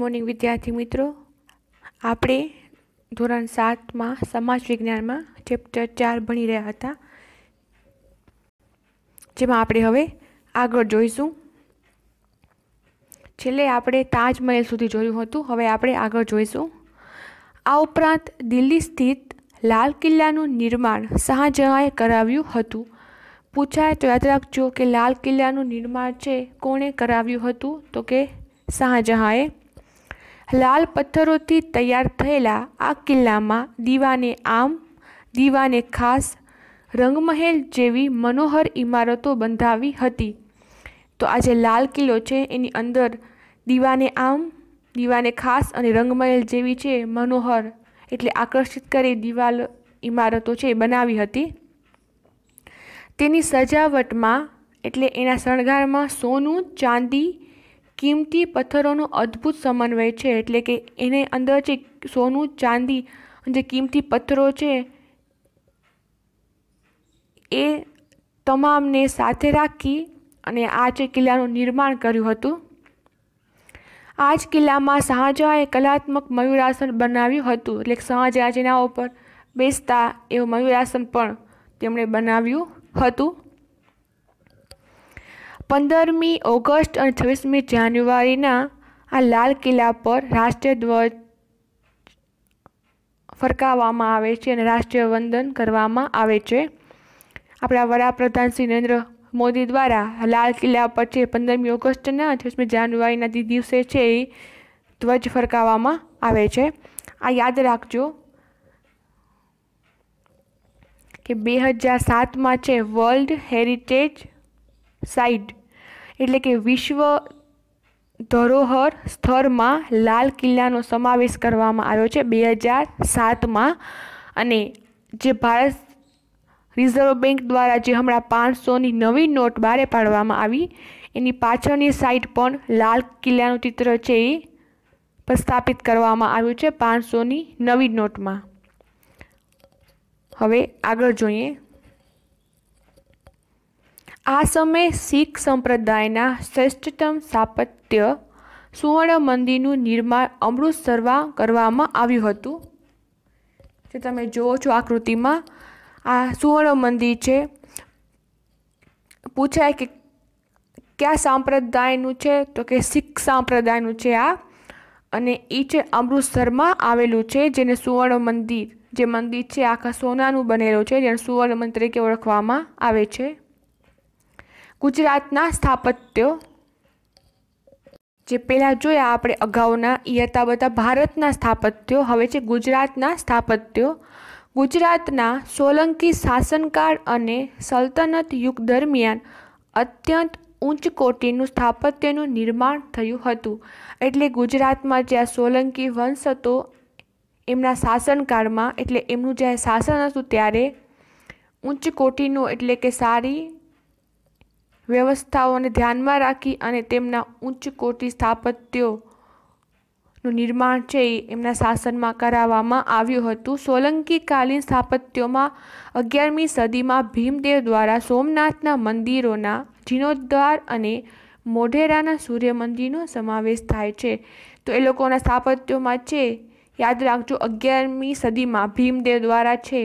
morning વિદ્યાર્થી મિત્રો આપણે ધોરણ સાતમાં સમાજ વિજ્ઞાનમાં ચેપ્ટર ચાર ભણી રહ્યા હતા જેમાં આપણે હવે આગળ જોઈશું છેલ્લે આપણે તાજમહેલ સુધી જોયું હતું હવે આપણે આગળ જોઈશું આ ઉપરાંત દિલ્હી સ્થિત લાલ કિલ્લાનું નિર્માણ શાહજહાંએ કરાવ્યું હતું પૂછાય તો યાદ રાખજો કે લાલ કિલ્લાનું નિર્માણ છે કોણે કરાવ્યું હતું તો કે શાહજહાંએ લાલ પથ્થરોથી તૈયાર થયેલા આ કિલ્લામાં દીવાને આમ દીવાને ખાસ રંગમહેલ જેવી મનોહર ઇમારતો બંધાવી હતી તો આ જે લાલ કિલ્લો છે એની અંદર દીવાને આમ દીવાને ખાસ અને રંગમહેલ જેવી છે મનોહર એટલે આકર્ષિત કરી દિવાલ ઇમારતો છે એ બનાવી હતી તેની સજાવટમાં એટલે એના શણગારમાં સોનું ચાંદી કિંમતી પથ્થરોનો અદ્ભુત સમન્વય છે એટલે કે એને અંદર જે સોનું ચાંદી જે કિંમતી પથ્થરો છે એ તમામને સાથે રાખી અને આ જે કિલ્લાનું નિર્માણ કર્યું હતું આ જ કિલ્લામાં શાહજહાંએ કલાત્મક મયુરાસન બનાવ્યું હતું એટલે શાહજહાં જેના ઉપર બેસતા એવું મયુરાસન પણ તેમણે બનાવ્યું હતું પંદરમી ઓગસ્ટ અને છવ્વીસમી જાન્યુઆરીના આ લાલ કિલ્લા પર રાષ્ટ્રીય ધ્વજ ફરકાવવામાં આવે છે અને રાષ્ટ્રીય વંદન કરવામાં આવે છે આપણા વડાપ્રધાન શ્રી નરેન્દ્ર મોદી દ્વારા લાલ કિલ્લા પર છે પંદરમી ઓગસ્ટના છવ્વીસમી જાન્યુઆરીના દિવસે છે એ ધ્વજ ફરકાવવામાં આવે છે આ યાદ રાખજો કે બે હજાર સાતમાં છે વર્લ્ડ હેરિટેજ સાઇટ એટલે કે વિશ્વ ધરોહર સ્થળમાં લાલ કિલ્લાનો સમાવેશ કરવામાં આવ્યો છે બે હજાર સાતમાં અને જે ભારત રિઝર્વ બેંક દ્વારા જે હમણાં પાંચસોની નવી નોટ બહાર પાડવામાં આવી એની પાછળની સાઈડ પણ લાલ કિલ્લાનું ચિત્ર છે એ પ્રસ્થાપિત કરવામાં આવ્યું છે પાંચસોની નવી નોટમાં હવે આગળ જોઈએ આ સમયે શીખ સંપ્રદાયના શ્રેષ્ઠતમ સ્થાપત્ય સુવર્ણ મંદિરનું નિર્માણ અમૃતસરમાં કરવામાં આવ્યું હતું જે તમે જુઓ છો આકૃતિમાં આ સુવર્ણ મંદિર છે પૂછાય કે કયા સંપ્રદાયનું છે તો કે શીખ સંપ્રદાયનું છે આ અને એ છે અમૃતસરમાં આવેલું છે જેને સુવર્ણ મંદિર જે મંદિર છે આખા સોનાનું બનેલું છે જેને સુવર્ણ મંદિર તરીકે ઓળખવામાં આવે છે ગુજરાતના સ્થાપત્યો જે પહેલાં જોયા આપણે અગાઉના ઈયતા બધા ભારતના સ્થાપત્યો હવે છે ગુજરાતના સ્થાપત્યો ગુજરાતના સોલંકી શાસનકાળ અને સલ્તનત યુગ દરમિયાન અત્યંત ઉચ્ચ કોટીનું સ્થાપત્યનું નિર્માણ થયું હતું એટલે ગુજરાતમાં જ્યાં સોલંકી વંશ હતો એમના શાસનકાળમાં એટલે એમનું જ્યારે શાસન હતું ત્યારે ઉચ્ચ કોટીનું એટલે કે સારી વ્યવસ્થાઓને ધ્યાનમાં રાખી અને તેમના ઉચ્ચ કોટી સ્થાપત્યોનું નિર્માણ છે એ એમના શાસનમાં કરાવવામાં આવ્યું હતું સોલંકીકાલીન સ્થાપત્યોમાં અગિયારમી સદીમાં ભીમદેવ દ્વારા સોમનાથના મંદિરોના જીર્ણોદ્ધાર અને મોઢેરાના સૂર્ય મંદિરનો સમાવેશ થાય છે તો એ લોકોના સ્થાપત્યોમાં છે યાદ રાખજો અગિયારમી સદીમાં ભીમદેવ દ્વારા છે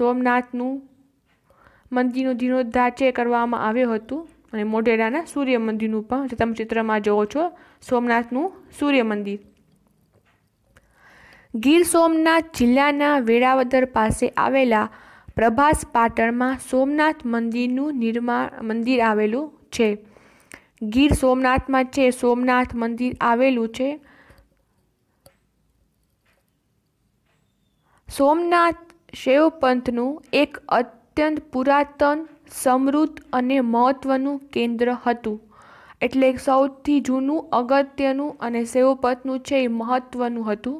સોમનાથનું મંદિરનું જીર્ણોદ્ધાર છે કરવામાં આવ્યું હતું અને મોઢેરાના સૂર્ય મંદિરનું પણ જે તમે ચિત્રમાં જોવો છો સોમનાથનું સૂર્ય મંદિર ગીર સોમનાથ જિલ્લાના વેળાવદર પાસે આવેલા પ્રભાસ પાટણમાં સોમનાથ મંદિરનું નિર્માણ મંદિર આવેલું છે ગીર સોમનાથમાં છે સોમનાથ મંદિર આવેલું છે સોમનાથ શૈવપંથનું એક અત્યંત પુરાતન સમૃદ્ધ અને મહત્ત્વનું કેન્દ્ર હતું એટલે સૌથી જૂનું અગત્યનું અને સેવપતનું છે એ મહત્ત્વનું હતું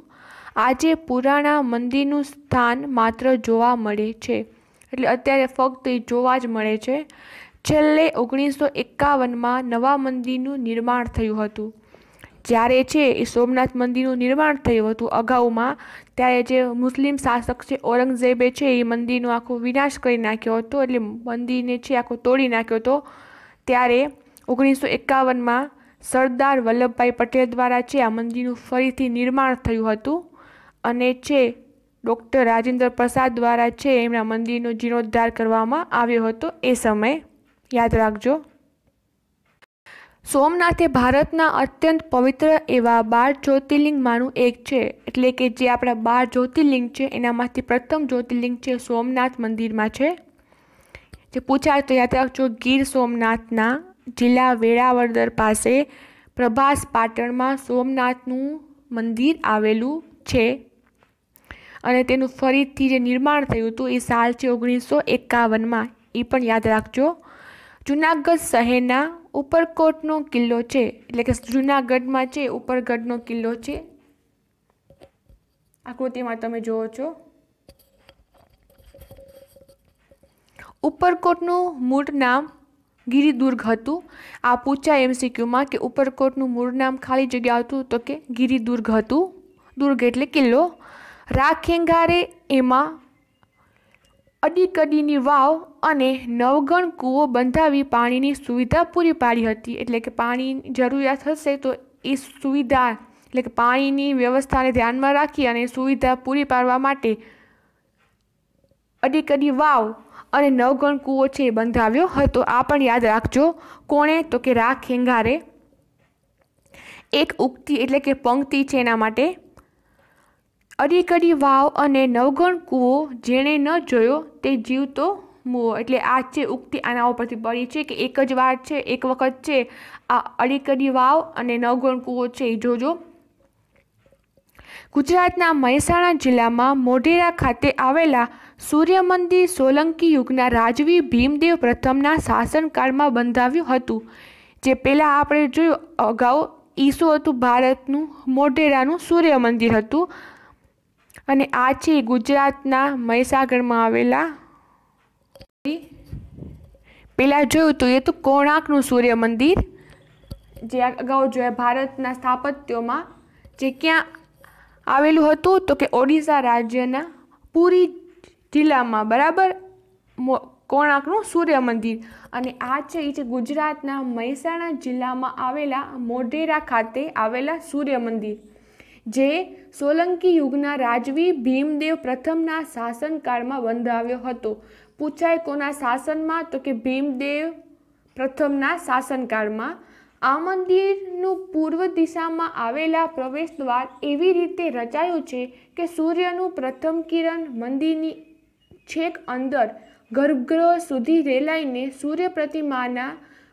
આજે પુરાણા મંદિરનું સ્થાન માત્ર જોવા મળે છે એટલે અત્યારે ફક્ત એ જોવા જ મળે છે છેલ્લે ઓગણીસો એકાવનમાં નવા મંદિરનું નિર્માણ થયું હતું જ્યારે છે એ સોમનાથ મંદિરનું નિર્માણ થયું હતું અગાઉમાં ત્યારે જે મુસ્લિમ શાસક છે ઔરંગઝેબે છે એ મંદિરનો આખો વિનાશ કરી નાખ્યો હતો એટલે મંદિરને છે આખો તોડી નાખ્યો હતો ત્યારે ઓગણીસો એકાવનમાં સરદાર વલ્લભભાઈ પટેલ દ્વારા છે આ મંદિરનું ફરીથી નિર્માણ થયું હતું અને છે ડૉક્ટર રાજેન્દ્ર પ્રસાદ દ્વારા છે એમના મંદિરનો જીર્ણોદ્ધાર કરવામાં આવ્યો હતો એ સમયે યાદ રાખજો સોમનાથ એ ભારતના અત્યંત પવિત્ર એવા બાર જ્યોતિર્લિંગમાંનું એક છે એટલે કે જે આપણા બાર જ્યોતિર્લિંગ છે એનામાંથી પ્રથમ જ્યોતિર્લિંગ છે સોમનાથ મંદિરમાં છે જે પૂછાય તો યાદ રાખજો ગીર સોમનાથના જિલ્લા વેળાવળદર પાસે પ્રભાસ પાટણમાં સોમનાથનું મંદિર આવેલું છે અને તેનું ફરીથી જે નિર્માણ થયું હતું એ સાલ છે ઓગણીસો એકાવનમાં એ પણ યાદ રાખજો જૂનાગઢ શહેરના ઉપરકોટનો કિલ્લો છે એટલે કે જૂનાગઢમાં છે ઉપરગઢનો કિલ્લો છે આકૃતિમાં તમે જુઓ છો ઉપરકોટનું મૂળ નામ ગિરિદુર્ગ હતું આ પૂછાય એમસીક્યુમાં કે ઉપરકોટનું મૂળ નામ ખાલી જગ્યા હતું તો કે ગિરિદુર્ગ હતું દુર્ગ એટલે કિલ્લો રાખેંગારે એમાં અડીકડીની વાવ અને નવગણ કૂવો બંધાવી પાણીની સુવિધા પૂરી પાડી હતી એટલે કે પાણી જરૂરિયાત હશે તો એ સુવિધા એટલે કે પાણીની વ્યવસ્થાને ધ્યાનમાં રાખી અને સુવિધા પૂરી પાડવા માટે અડીકડી વાવ અને નવગણ કૂવો છે બંધાવ્યો હતો આ પણ યાદ રાખજો કોણે તો કે રાખ ખેંગારે એક ઉક્તિ એટલે કે પંક્તિ છે એના માટે અડીકડી વાવ અને નવગણ કૂવો જેણે ન જોયો તે જીવતો મૂવો એટલે આ છે ઉક્તિ આના ઉપરથી પડી છે કે એક જ વાર છે એક વખત છે આ અડીકડી વાવ અને નવગણ કૂવો છે એ જોજો ગુજરાતના મહેસાણા જિલ્લામાં મોઢેરા ખાતે આવેલા સૂર્ય મંદિર સોલંકી યુગના રાજવી ભીમદેવ પ્રથમના શાસનકાળમાં બંધાવ્યું હતું જે પહેલાં આપણે જોયું અગાઉ ઈસુ હતું ભારતનું મોઢેરાનું સૂર્ય મંદિર હતું અને આ છે ગુજરાતના મહીસાગરમાં આવેલા પહેલાં જોયું હતું એ તો કોણાર્કનું સૂર્ય મંદિર જે અગાઉ જોયા ભારતના સ્થાપત્યોમાં જે ક્યાં આવેલું હતું તો કે ઓડિશા રાજ્યના પુરી જિલ્લામાં બરાબર કોણાર્કનું સૂર્ય મંદિર અને આ છે એ છે ગુજરાતના મહેસાણા જિલ્લામાં આવેલા મોઢેરા ખાતે આવેલા સૂર્ય મંદિર જે સોલંકી યુગના રાજવી ભીમદેવ પ્રથમના શાસનકાળમાં બંધાવ્યો હતો પૂછાય કોના શાસનમાં તો કે ભીમદેવ પ્રથમના શાસનકાળમાં આ મંદિરનું પૂર્વ દિશામાં આવેલા પ્રવેશ દ્વાર એવી રીતે રચાયું છે કે સૂર્યનું પ્રથમ કિરણ મંદિરની છેક અંદર ગર્ભગૃહ સુધી રેલાઈને સૂર્ય પ્રતિમાના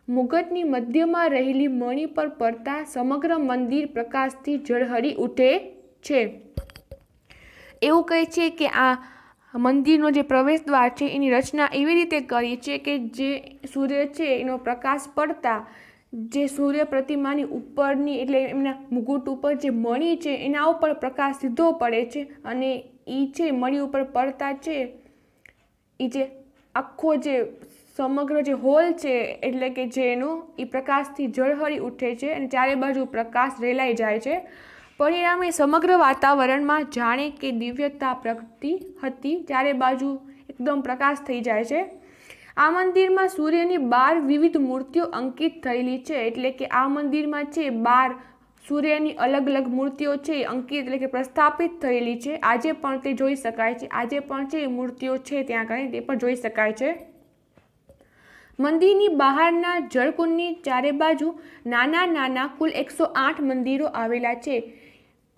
મુગટની મધ્યમાં રહેલી મણી પર પડતા સમગ્ર મંદિર પ્રકાશથી ઝળહળી ઉઠે છે એવું કહે છે કે આ મંદિરનો જે પ્રવેશ દ્વાર છે એની રચના એવી રીતે કરી છે કે જે સૂર્ય છે એનો પ્રકાશ પડતા જે સૂર્ય પ્રતિમાની ઉપરની એટલે એમના મુગુટ ઉપર જે મણી છે એના ઉપર પ્રકાશ સીધો પડે છે અને એ છે મણી ઉપર પડતા છે એ જે આખો જે સમગ્ર જે હોલ છે એટલે કે જેનું એ પ્રકાશથી જળહળી ઉઠે છે અને ચારે બાજુ પ્રકાશ રેલાઈ જાય છે પરિણામે સમગ્ર વાતાવરણમાં જાણે કે દિવ્યતા પ્રગતિ હતી ચારે બાજુ એકદમ પ્રકાશ થઈ જાય છે આ મંદિરમાં સૂર્યની બાર વિવિધ મૂર્તિઓ અંકિત થયેલી છે એટલે કે આ મંદિરમાં છે બાર સૂર્યની અલગ અલગ મૂર્તિઓ છે અંકિત એટલે કે પ્રસ્થાપિત થયેલી છે આજે પણ તે જોઈ શકાય છે આજે પણ છે મૂર્તિઓ છે ત્યાં આગળ તે પણ જોઈ શકાય છે મંદિરની બહારના જળકુંડની ચારે બાજુ નાના નાના કુલ એકસો આઠ મંદિરો આવેલા છે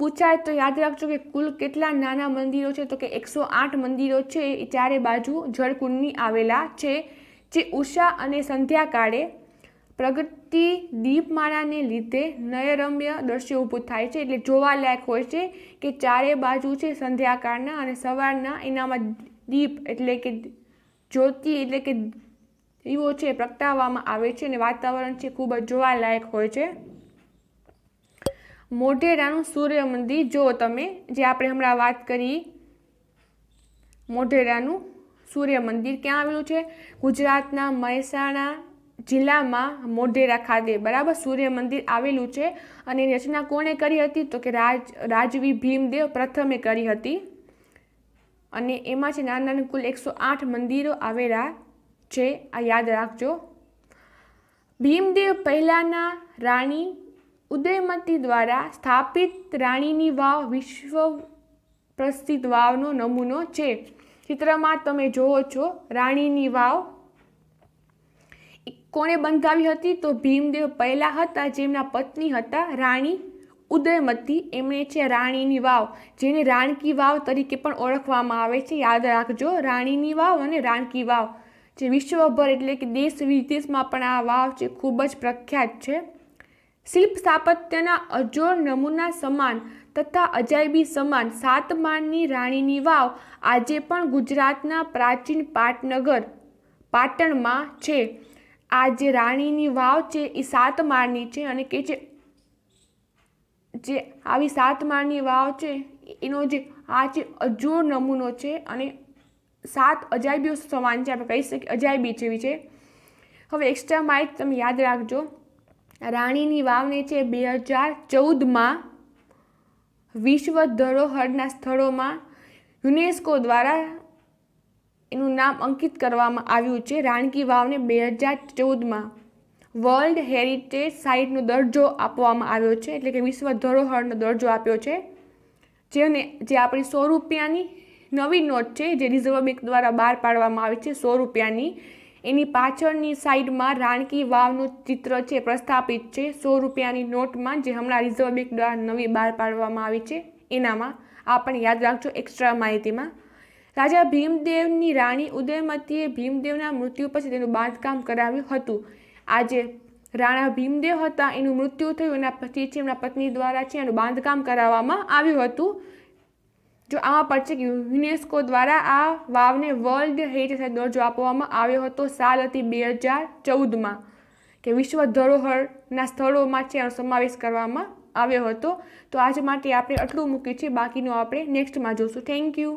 પૂછાય તો યાદ રાખજો કે કુલ કેટલા નાના મંદિરો છે તો કે એકસો આઠ મંદિરો છે એ ચારે બાજુ જળકુંડની આવેલા છે જે ઉષા અને સંધ્યાકાળે પ્રગતિ દીપમાળાને લીધે નયરમ્ય દ્રશ્ય ઊભું થાય છે એટલે જોવાલાયક હોય છે કે ચારે બાજુ છે સંધ્યાકાળના અને સવારના એનામાં દીપ એટલે કે જ્યોતિ એટલે કે દીવો છે પ્રગટાવવામાં આવે છે અને વાતાવરણ છે ખૂબ જ જોવાલાયક હોય છે મોઢેરાનું સૂર્ય મંદિર જો તમે જે આપણે હમણાં વાત કરી મોઢેરાનું સૂર્ય મંદિર ક્યાં આવેલું છે ગુજરાતના મહેસાણા જિલ્લામાં મોઢેરા ખાતે બરાબર સૂર્ય મંદિર આવેલું છે અને રચના કોણે કરી હતી તો કે રાજ રાજવી ભીમદેવ પ્રથમે કરી હતી અને એમાં છે નાના નાના કુલ એકસો આઠ મંદિરો આવેલા છે આ યાદ રાખજો ભીમદેવ પહેલાંના રાણી ઉદયમતી દ્વારા સ્થાપિત રાણીની વાવ વિશ્વ પ્રસિદ્ધ વાવનો નમૂનો છે ચિત્રમાં તમે જુઓ છો રાણીની વાવ કોણે બંધાવી હતી તો ભીમદેવ પહેલાં હતા જેમના પત્ની હતા રાણી ઉદયમતી એમણે છે રાણીની વાવ જેને રાણકી વાવ તરીકે પણ ઓળખવામાં આવે છે યાદ રાખજો રાણીની વાવ અને રાણકી વાવ જે વિશ્વભર એટલે કે દેશ વિદેશમાં પણ આ વાવ છે ખૂબ જ પ્રખ્યાત છે શિલ્પ સ્થાપત્યના અજોડ નમૂના સમાન તથા અજાયબી સમાન સાત માળની રાણીની વાવ આજે પણ ગુજરાતના પ્રાચીન પાટનગર પાટણમાં છે આ જે રાણીની વાવ છે એ સાત માળની છે અને કે છે જે આવી સાત માળની વાવ છે એનો જે આ જે અજોડ નમૂનો છે અને સાત અજાયબીઓ સમાન છે આપણે કહી શકીએ અજાયબી જેવી છે હવે એક્સ્ટ્રા માઇક તમે યાદ રાખજો રાણીની વાવને છે બે હજાર ચૌદમાં વિશ્વ ધરોહરના સ્થળોમાં યુનેસ્કો દ્વારા એનું નામ અંકિત કરવામાં આવ્યું છે રાણકી વાવને બે હજાર ચૌદમાં વર્લ્ડ હેરિટેજ સાઇટનો દરજ્જો આપવામાં આવ્યો છે એટલે કે વિશ્વ ધરોહરનો દરજ્જો આપ્યો છે જેને જે આપણી સો રૂપિયાની નવી નોટ છે જે રિઝર્વ બેંક દ્વારા બહાર પાડવામાં આવી છે સો રૂપિયાની એની પાછળની સાઈડમાં રાણકી વાવનું ચિત્ર છે પ્રસ્થાપિત છે સો રૂપિયાની નોટમાં જે હમણાં રિઝર્વ બેંક દ્વારા નવી બહાર પાડવામાં આવી છે એનામાં આ પણ યાદ રાખજો એક્સ્ટ્રા માહિતીમાં રાજા ભીમદેવની રાણી ઉદયમતીએ ભીમદેવના મૃત્યુ પછી તેનું બાંધકામ કરાવ્યું હતું આજે રાણા ભીમદેવ હતા એનું મૃત્યુ થયું એના પછી છે એમના પત્ની દ્વારા છે એનું બાંધકામ કરાવવામાં આવ્યું હતું જો આમાં પડશે યુનેસ્કો દ્વારા આ વાવને વર્લ્ડ હેરિટેજ સાઇટ દરજ્જો આપવામાં આવ્યો હતો સાલ હતી બે હજાર ચૌદમાં કે વિશ્વ ધરોહરના સ્થળોમાં છે સમાવેશ કરવામાં આવ્યો હતો તો આજ માટે આપણે આટલું મૂક્યું છે બાકીનું આપણે નેક્સ્ટમાં જોશું થેન્ક યુ